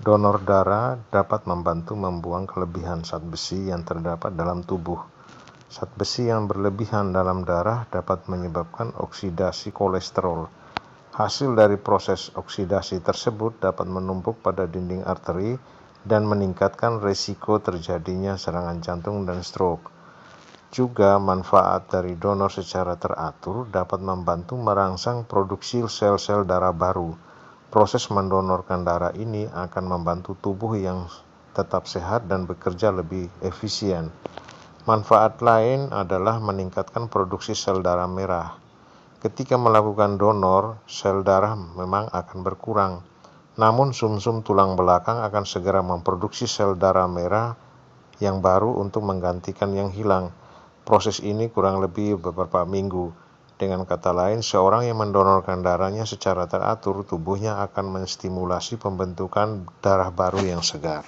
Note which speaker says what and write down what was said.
Speaker 1: Donor darah dapat membantu membuang kelebihan zat besi yang terdapat dalam tubuh. Zat besi yang berlebihan dalam darah dapat menyebabkan oksidasi kolesterol. Hasil dari proses oksidasi tersebut dapat menumpuk pada dinding arteri dan meningkatkan risiko terjadinya serangan jantung dan stroke. Juga manfaat dari donor secara teratur dapat membantu merangsang produksi sel-sel darah baru Proses mendonorkan darah ini akan membantu tubuh yang tetap sehat dan bekerja lebih efisien. Manfaat lain adalah meningkatkan produksi sel darah merah. Ketika melakukan donor, sel darah memang akan berkurang. Namun sumsum -sum tulang belakang akan segera memproduksi sel darah merah yang baru untuk menggantikan yang hilang. Proses ini kurang lebih beberapa minggu. Dengan kata lain, seorang yang mendonorkan darahnya secara teratur, tubuhnya akan menstimulasi pembentukan
Speaker 2: darah baru yang segar.